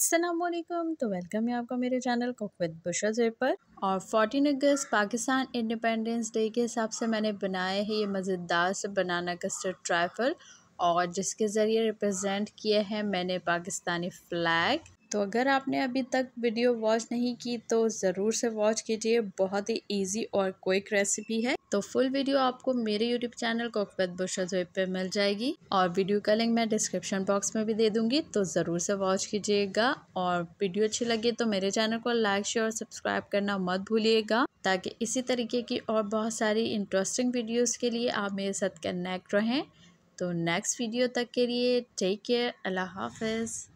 असलम तो वेलकम है आपका मेरे चैनल कुक विद बुशा पर और फोर्टीन अगस्त पाकिस्तान इंडिपेंडेंस डे के हिसाब से मैंने बनाए हैं ये मज़ेदार से बनाना कस्टर्ड ट्राइफल और जिसके ज़रिए रिप्रेजेंट किया है मैंने पाकिस्तानी फ्लैग तो अगर आपने अभी तक वीडियो वॉच नहीं की तो ज़रूर से वॉच कीजिए बहुत ही ईजी और क्विक रेसिपी है तो फुल वीडियो आपको मेरे यूट्यूब चैनल कोकबत बुशोजेब पे मिल जाएगी और वीडियो का लिंक मैं डिस्क्रिप्शन बॉक्स में भी दे दूंगी तो ज़रूर से वॉच कीजिएगा और वीडियो अच्छी लगे तो मेरे चैनल को लाइक शेयर और सब्सक्राइब करना मत भूलिएगा ताकि इसी तरीके की और बहुत सारी इंटरेस्टिंग वीडियोज़ के लिए आप मेरे साथ कनेक्ट रहें तो नेक्स्ट वीडियो तक के लिए टेक केयर अल्लाह हाफिज़